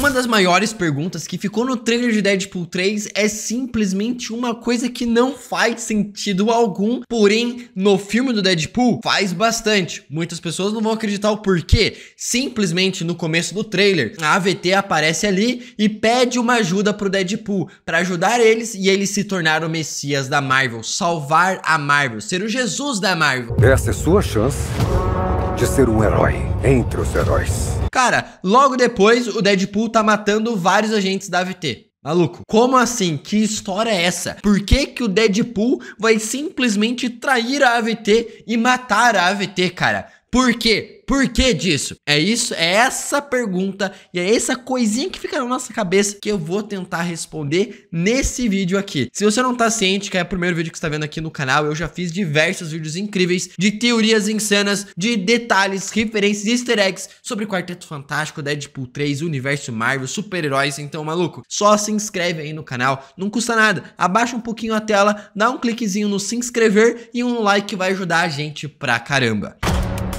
Uma das maiores perguntas que ficou no trailer de Deadpool 3 é simplesmente uma coisa que não faz sentido algum, porém no filme do Deadpool faz bastante. Muitas pessoas não vão acreditar o porquê. Simplesmente no começo do trailer, a AVT aparece ali e pede uma ajuda pro Deadpool para ajudar eles e eles se tornaram o Messias da Marvel, salvar a Marvel, ser o Jesus da Marvel. Essa é sua chance de ser um herói entre os heróis. Cara, logo depois o Deadpool tá matando vários agentes da AVT. Maluco, como assim? Que história é essa? Por que, que o Deadpool vai simplesmente trair a AVT e matar a AVT, cara? Por quê? Por que disso? É isso, é essa pergunta e é essa coisinha que fica na nossa cabeça que eu vou tentar responder nesse vídeo aqui. Se você não tá ciente, que é o primeiro vídeo que você tá vendo aqui no canal, eu já fiz diversos vídeos incríveis de teorias insanas, de detalhes, referências e easter eggs sobre Quarteto Fantástico, Deadpool 3, Universo Marvel, super-heróis. Então, maluco, só se inscreve aí no canal, não custa nada. Abaixa um pouquinho a tela, dá um cliquezinho no se inscrever e um like que vai ajudar a gente pra caramba.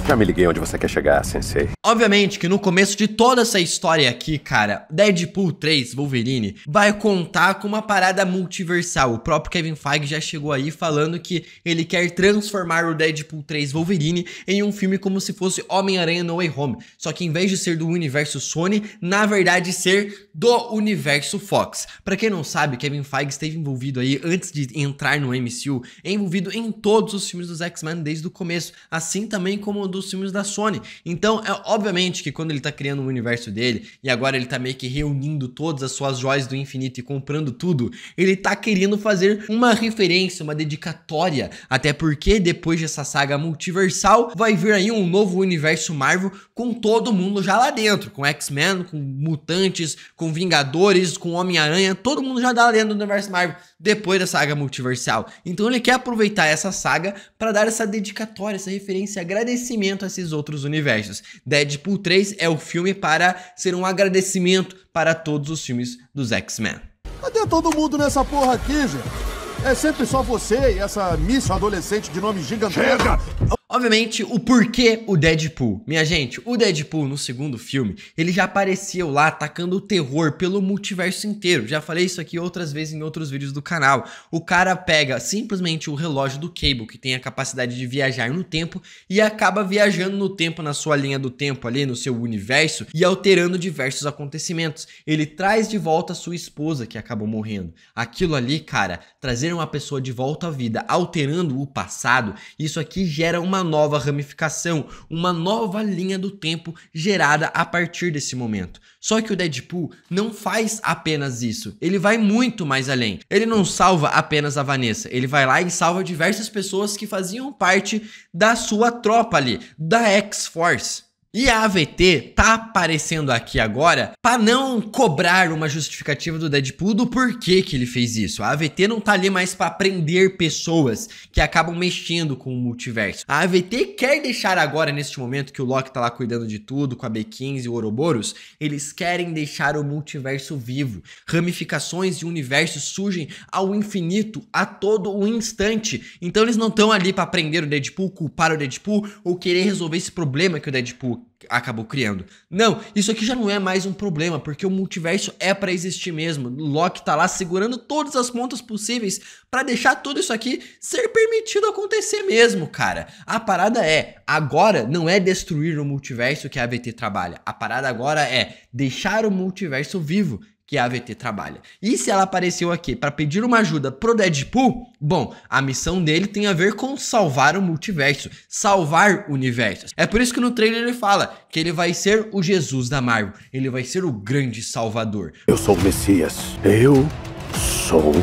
Já me liguei onde você quer chegar, Sensei. Obviamente que no começo de toda essa história aqui, cara, Deadpool 3, Wolverine, vai contar com uma parada multiversal. O próprio Kevin Feige já chegou aí falando que ele quer transformar o Deadpool 3 Wolverine em um filme como se fosse Homem-Aranha No Way Home. Só que em vez de ser do universo Sony, na verdade ser do universo Fox. Para quem não sabe, Kevin Feige esteve envolvido aí antes de entrar no MCU, envolvido em todos os filmes dos X-Men desde o começo, assim também como dos filmes da Sony. Então, é obviamente que quando ele tá criando o universo dele, e agora ele tá meio que reunindo todas as suas joias do infinito e comprando tudo, ele tá querendo fazer uma referência, uma dedicatória, até porque depois dessa saga multiversal, vai vir aí um novo universo Marvel com todo mundo já lá dentro, com X-Men, com mutantes, com Vingadores, com Homem-Aranha, todo mundo já dá tá lá dentro do universo Marvel depois da saga multiversal. Então ele quer aproveitar essa saga para dar essa dedicatória, essa referência, agradecimento agradecimento a esses outros universos. Deadpool 3 é o filme para ser um agradecimento para todos os filmes dos X-Men. Cadê todo mundo nessa porra aqui, gente? É sempre só você e essa missa adolescente de nome gigantesco. Chega! Obviamente, o porquê o Deadpool? Minha gente, o Deadpool no segundo filme, ele já apareceu lá atacando o terror pelo multiverso inteiro. Já falei isso aqui outras vezes em outros vídeos do canal. O cara pega simplesmente o relógio do Cable, que tem a capacidade de viajar no tempo, e acaba viajando no tempo, na sua linha do tempo ali, no seu universo, e alterando diversos acontecimentos. Ele traz de volta sua esposa, que acabou morrendo. Aquilo ali, cara, trazer uma pessoa de volta à vida, alterando o passado, isso aqui gera uma uma nova ramificação, uma nova linha do tempo gerada a partir desse momento. Só que o Deadpool não faz apenas isso, ele vai muito mais além. Ele não salva apenas a Vanessa, ele vai lá e salva diversas pessoas que faziam parte da sua tropa ali, da X-Force. E a AVT tá aparecendo aqui agora para não cobrar uma justificativa do Deadpool do porquê que ele fez isso. A AVT não tá ali mais para prender pessoas que acabam mexendo com o multiverso. A AVT quer deixar agora, neste momento que o Loki tá lá cuidando de tudo, com a B15 e o Ouroboros, eles querem deixar o multiverso vivo. Ramificações de universos surgem ao infinito, a todo o instante. Então eles não estão ali para prender o Deadpool, culpar o Deadpool ou querer resolver esse problema que o Deadpool acabou criando. Não, isso aqui já não é mais um problema, porque o multiverso é para existir mesmo. Loki tá lá segurando todas as pontas possíveis para deixar tudo isso aqui ser permitido acontecer mesmo, cara. A parada é, agora não é destruir o multiverso que a AVT trabalha. A parada agora é deixar o multiverso vivo que a AVT trabalha. E se ela apareceu aqui para pedir uma ajuda pro Deadpool, bom, a missão dele tem a ver com salvar o multiverso, salvar universos. É por isso que no trailer ele fala que ele vai ser o Jesus da Marvel, ele vai ser o grande salvador. Eu sou o Messias. Eu sou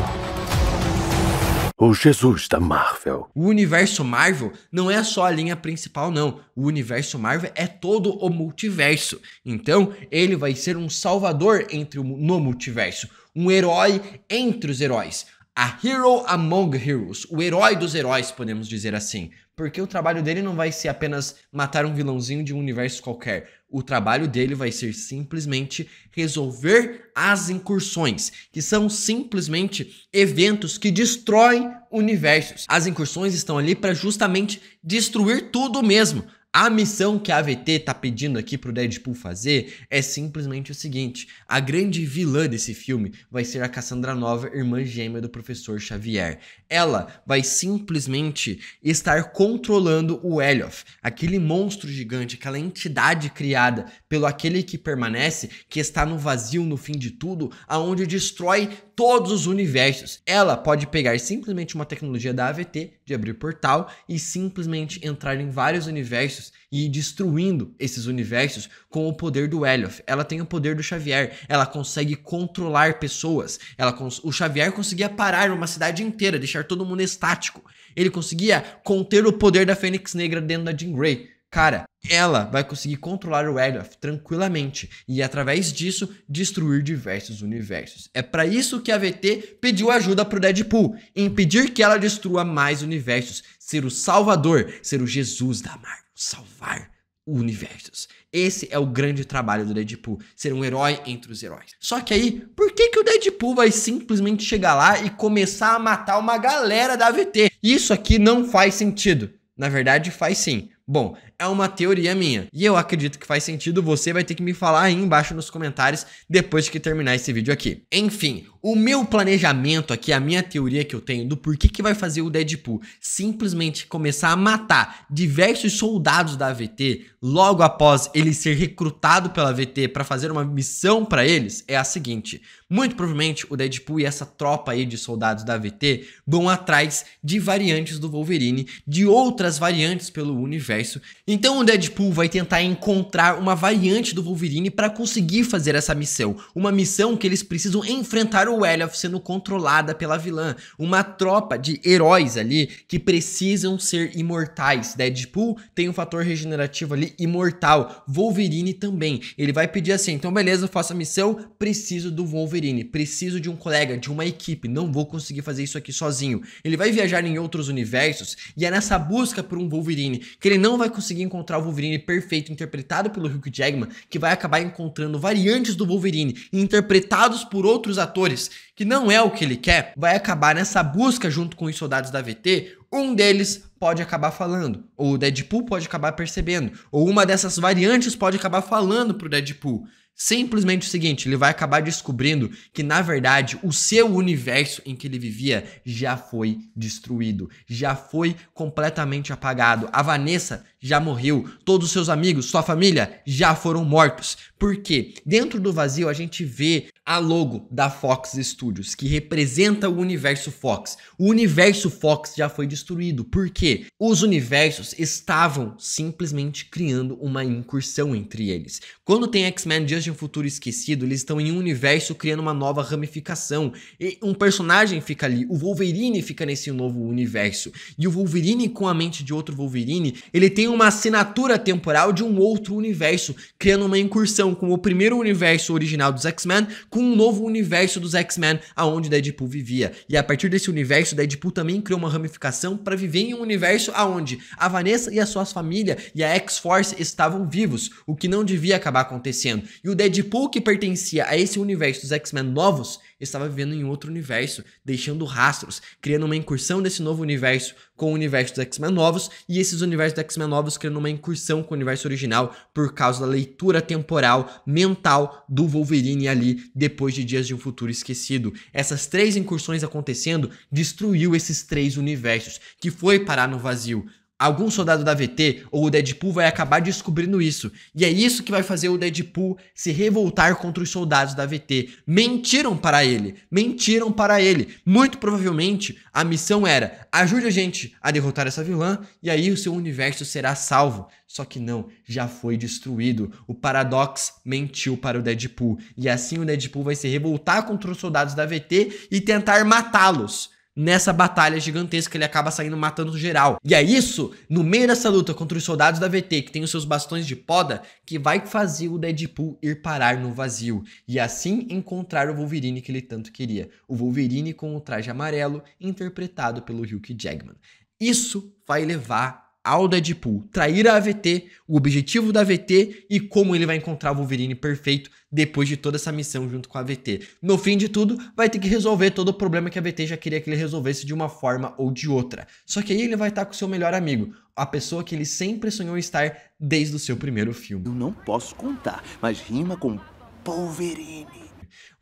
o Jesus da Marvel. O universo Marvel não é só a linha principal, não. O universo Marvel é todo o multiverso. Então, ele vai ser um salvador entre o, no multiverso, um herói entre os heróis. A Hero Among Heroes, o herói dos heróis, podemos dizer assim. Porque o trabalho dele não vai ser apenas matar um vilãozinho de um universo qualquer. O trabalho dele vai ser simplesmente resolver as incursões, que são simplesmente eventos que destroem universos. As incursões estão ali para justamente destruir tudo mesmo, a missão que a AVT tá pedindo aqui pro Deadpool fazer é simplesmente o seguinte: a grande vilã desse filme vai ser a Cassandra Nova, irmã gêmea do professor Xavier. Ela vai simplesmente estar controlando o Elioth, aquele monstro gigante, aquela entidade criada pelo aquele que permanece, que está no vazio no fim de tudo, aonde destrói todos os universos. Ela pode pegar simplesmente uma tecnologia da AVT de abrir portal e simplesmente entrar em vários universos e ir destruindo esses universos com o poder do Elioth. Ela tem o poder do Xavier, ela consegue controlar pessoas. Ela o Xavier conseguia parar uma cidade inteira, deixar todo mundo estático. Ele conseguia conter o poder da Fênix Negra dentro da Jean Grey. Cara, ela vai conseguir controlar o Elioth tranquilamente e através disso destruir diversos universos. É para isso que a VT pediu ajuda pro Deadpool, impedir que ela destrua mais universos, ser o salvador, ser o Jesus da Marvel, salvar universos. Esse é o grande trabalho do Deadpool, ser um herói entre os heróis. Só que aí, por que, que o Deadpool vai simplesmente chegar lá e começar a matar uma galera da VT? Isso aqui não faz sentido. Na verdade, faz sim. Bom, é uma teoria minha e eu acredito que faz sentido. Você vai ter que me falar aí embaixo nos comentários depois que terminar esse vídeo aqui. Enfim, o meu planejamento aqui, a minha teoria que eu tenho do porquê que vai fazer o Deadpool simplesmente começar a matar diversos soldados da AVT logo após ele ser recrutado pela AVT para fazer uma missão para eles é a seguinte: muito provavelmente o Deadpool e essa tropa aí de soldados da AVT vão atrás de variantes do Wolverine, de outras variantes pelo universo então o Deadpool vai tentar encontrar uma variante do Wolverine para conseguir fazer essa missão. Uma missão que eles precisam enfrentar o Elioth sendo controlada pela vilã. Uma tropa de heróis ali que precisam ser imortais. Deadpool tem um fator regenerativo ali imortal. Wolverine também. Ele vai pedir assim, então beleza, faço a missão, preciso do Wolverine, preciso de um colega, de uma equipe, não vou conseguir fazer isso aqui sozinho. Ele vai viajar em outros universos e é nessa busca por um Wolverine que ele não vai conseguir encontrar o Wolverine perfeito interpretado pelo Hugh Jackman, que vai acabar encontrando variantes do Wolverine interpretados por outros atores, que não é o que ele quer, vai acabar nessa busca junto com os soldados da VT, um deles pode acabar falando, ou o Deadpool pode acabar percebendo, ou uma dessas variantes pode acabar falando pro Deadpool. Simplesmente o seguinte, ele vai acabar descobrindo que na verdade o seu universo em que ele vivia já foi destruído, já foi completamente apagado. A Vanessa já morreu, todos os seus amigos, sua família já foram mortos. por quê dentro do vazio a gente vê a logo da Fox Studios, que representa o universo Fox. O universo Fox já foi destruído por quê os universos estavam simplesmente criando uma incursão entre eles. Quando tem X-Men de de um futuro esquecido, eles estão em um universo criando uma nova ramificação. E um personagem fica ali, o Wolverine fica nesse novo universo. E o Wolverine, com a mente de outro Wolverine, ele tem uma assinatura temporal de um outro universo, criando uma incursão com o primeiro universo original dos X-Men, com um novo universo dos X-Men, aonde Deadpool vivia. E a partir desse universo, Deadpool também criou uma ramificação para viver em um universo aonde a Vanessa e as suas famílias e a X-Force estavam vivos, o que não devia acabar acontecendo. E e o Deadpool, que pertencia a esse universo dos X-Men novos, estava vivendo em outro universo, deixando rastros, criando uma incursão desse novo universo com o universo dos X-Men novos, e esses universos dos X-Men novos criando uma incursão com o universo original por causa da leitura temporal, mental do Wolverine ali depois de Dias de um Futuro Esquecido. Essas três incursões acontecendo destruiu esses três universos, que foi parar no vazio. Algum soldado da VT ou o Deadpool vai acabar descobrindo isso. E é isso que vai fazer o Deadpool se revoltar contra os soldados da VT. Mentiram para ele. Mentiram para ele. Muito provavelmente a missão era: ajude a gente a derrotar essa vilã e aí o seu universo será salvo. Só que não, já foi destruído. O Paradox mentiu para o Deadpool. E assim o Deadpool vai se revoltar contra os soldados da VT e tentar matá-los nessa batalha gigantesca, ele acaba saindo matando geral. E é isso, no meio dessa luta contra os soldados da VT, que tem os seus bastões de poda, que vai fazer o Deadpool ir parar no vazio, e assim encontrar o Wolverine que ele tanto queria. O Wolverine com o traje amarelo, interpretado pelo Hugh Jackman. Isso vai levar ao Deadpool trair a AVT, o objetivo da AVT e como ele vai encontrar o Wolverine perfeito depois de toda essa missão junto com a AVT. No fim de tudo, vai ter que resolver todo o problema que a AVT já queria que ele resolvesse de uma forma ou de outra. Só que aí ele vai estar tá com o seu melhor amigo, a pessoa que ele sempre sonhou estar desde o seu primeiro filme. Eu não posso contar, mas rima com Wolverine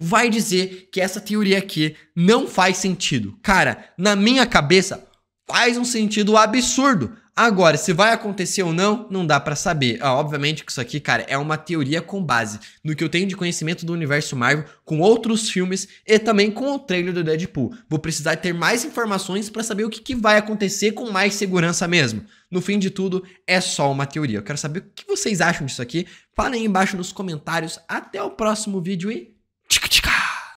vai dizer que essa teoria aqui não faz sentido. Cara, na minha cabeça faz um sentido absurdo. Agora, se vai acontecer ou não, não dá para saber. Ah, obviamente que isso aqui, cara, é uma teoria com base no que eu tenho de conhecimento do universo Marvel, com outros filmes e também com o trailer do Deadpool. Vou precisar ter mais informações para saber o que, que vai acontecer com mais segurança mesmo. No fim de tudo, é só uma teoria. Eu quero saber o que vocês acham disso aqui. Falem aí embaixo nos comentários. Até o próximo vídeo e. Tchica, tchica.